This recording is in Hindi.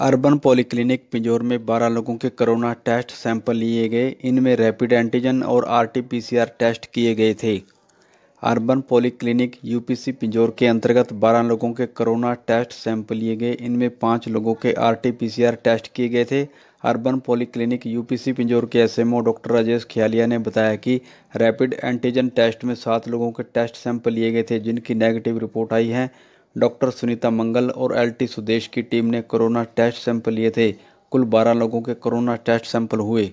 अर्बन पॉलीक्लिनिक पिंजौर में 12 लोगों के कोरोना टेस्ट सैंपल लिए गए इनमें रैपिड एंटीजन और आरटीपीसीआर टेस्ट किए गए थे अर्बन पॉलीक्लिनिक यूपीसी पिंजौर के अंतर्गत 12 लोगों के कोरोना टेस्ट सैंपल लिए गए इनमें पाँच लोगों के आरटीपीसीआर टेस्ट किए गए थे अर्बन पॉलीक्लिनिक यूपीसी पिंजौर के एसएमओ डॉक्टर राजेश खियालिया ने बताया कि रैपिड एंटीजन टेस्ट में सात लोगों के टेस्ट सैंपल लिए गए थे जिनकी नेगेटिव रिपोर्ट आई है डॉक्टर सुनीता मंगल और एलटी सुदेश की टीम ने कोरोना टेस्ट सैंपल लिए थे कुल 12 लोगों के कोरोना टेस्ट सैंपल हुए